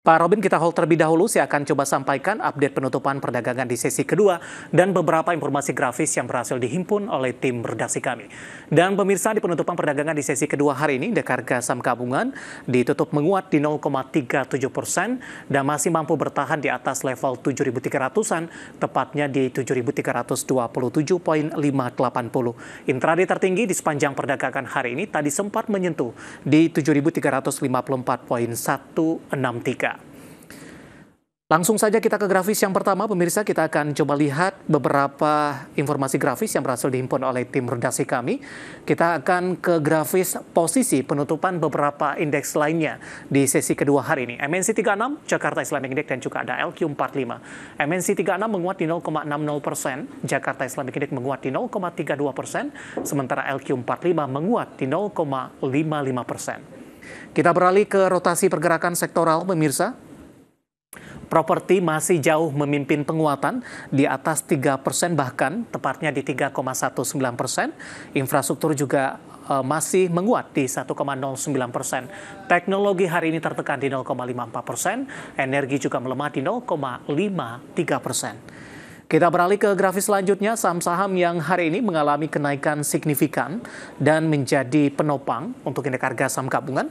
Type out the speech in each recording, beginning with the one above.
Pak Robin, kita hold terlebih dahulu. Saya akan coba sampaikan update penutupan perdagangan di sesi kedua dan beberapa informasi grafis yang berhasil dihimpun oleh tim redaksi kami. Dan pemirsa, di penutupan perdagangan di sesi kedua hari ini, indeks harga saham gabungan ditutup menguat di 0,37 persen dan masih mampu bertahan di atas level 7.300-an, tepatnya di 7.327.580. Intraday tertinggi di sepanjang perdagangan hari ini tadi sempat menyentuh di 7.354.163. Langsung saja kita ke grafis yang pertama, pemirsa kita akan coba lihat beberapa informasi grafis yang berhasil dihimpun oleh tim redaksi kami. Kita akan ke grafis posisi penutupan beberapa indeks lainnya di sesi kedua hari ini. MNC 36, Jakarta Islamic Index dan juga ada LQ45. MNC 36 menguat di 0,60 persen, Jakarta Islamic Index menguat di 0,32 persen, sementara LQ45 menguat di 0,55 persen. Kita beralih ke rotasi pergerakan sektoral, pemirsa. Properti masih jauh memimpin penguatan di atas 3 persen bahkan tepatnya di 3,19 persen. Infrastruktur juga eh, masih menguat di 1,09 persen. Teknologi hari ini tertekan di 0,54 persen. Energi juga melemah di 0,53 persen. Kita beralih ke grafis selanjutnya, saham-saham yang hari ini mengalami kenaikan signifikan dan menjadi penopang untuk indeks harga saham gabungan.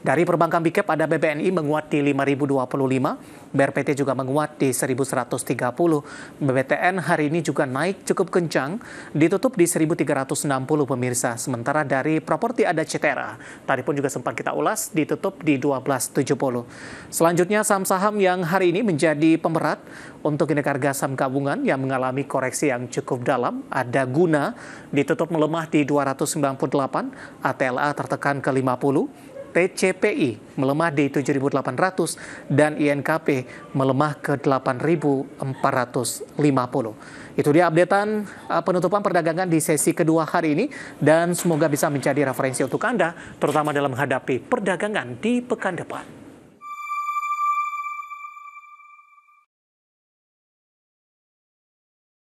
Dari perbankan BICAP e ada BBNI menguat di 5.025, BRPT juga menguat di 1.130, BBTN hari ini juga naik cukup kencang, ditutup di 1.360 pemirsa. Sementara dari properti ada Cetera, tadi pun juga sempat kita ulas, ditutup di 12.70. Selanjutnya saham-saham yang hari ini menjadi pemberat untuk indeks harga saham gabungan yang mengalami koreksi yang cukup dalam, ada Guna ditutup melemah di 298, ATLA tertekan ke 50, TCPI melemah di 7.800 dan INKP melemah ke 8.450. Itu dia updatean eh, penutupan perdagangan di sesi kedua hari ini dan semoga bisa menjadi referensi untuk Anda terutama dalam menghadapi perdagangan di pekan depan.